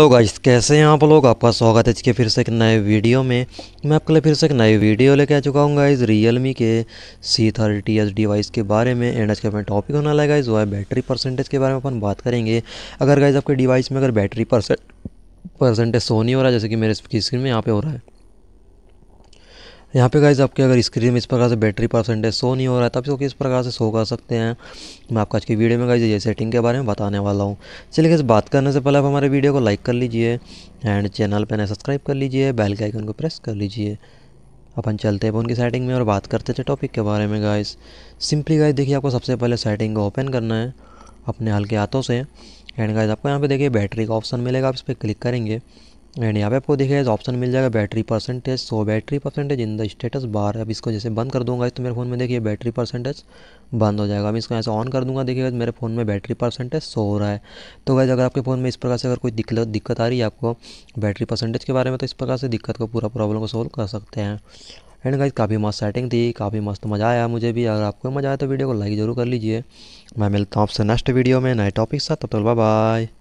hello guys कैसे हैं आप लोग आपका स्वागत है इसके फिर से एक नए वीडियो में मैं आपके लिए फिर से एक नई वीडियो लेके आ चुका हूँ गाइस रियलमी के सी थर्टी एस डिवाइस के बारे में एंड आज का अपना टॉपिक होने लगा इस गाइस वो है बैटरी परसेंटेज के बारे में अपन बात करेंगे अगर गाइस आपके डिवाइस में अगर बैटरी परसेंटेज सोनी हो रहा है जैसे कि मेरे स्क्रीन में यहाँ पर हो रहा है यहाँ पे गाइज आपके अगर स्क्रीन में इस प्रकार से बैटरी परसेंटेज शो नहीं हो रहा है तो आप इसको किस प्रकार से शो कर सकते हैं मैं आपको आज की वीडियो में गाइज ये सेटिंग के बारे में बताने वाला हूँ चलिए गाइज बात करने से पहले आप हमारे वीडियो को लाइक कर लीजिए एंड चैनल पर सब्सक्राइब कर लीजिए बेल के आइकन को प्रेस कर लीजिए अपन चलते हैं उनकी सेटिंग में और बात करते थे टॉपिक के बारे में गाइज सिंपली गाइज देखिए आपको सबसे पहले सेटिंग को ओपन करना है अपने हल्के हाथों से एंड गाइज आपको यहाँ पर देखिए बैटरी का ऑप्शन मिलेगा आप इस पर क्लिक करेंगे एंड यहाँ पे आपको देखिए ऑप्शन मिल जाएगा battery percentage so battery percentage in the status bar अब इसको जैसे बंद कर दूंगा तो मेरे फ़ोन में देखिए बैटरी परसेंटेज बंद हो जाएगा अब इसको ऐसे ऑन कर दूंगा देखिएगा मेरे फ़ोन में बैटरी परसेंटेज सो हो रहा है तो वैसे अगर आपके फ़ोन में इस प्रकार से अगर कोई दिक्कत दिक्कत आ रही है आपको बैटरी परसेंटेज के बारे में तो इस प्रकार से दिक्कत को पूरा प्रॉब्लम को सोल्व कर सकते हैं एंड गाइज काफ़ी मस्त सेटिंग थी काफ़ी मस्त मज़ा आया मुझे भी अगर आपको मज़ा आया तो वीडियो को लाइक ज़रूर कर लीजिए मैं मिलता हूँ आपसे नेक्स्ट वीडियो में नए टॉपिक साथ तब तक बाय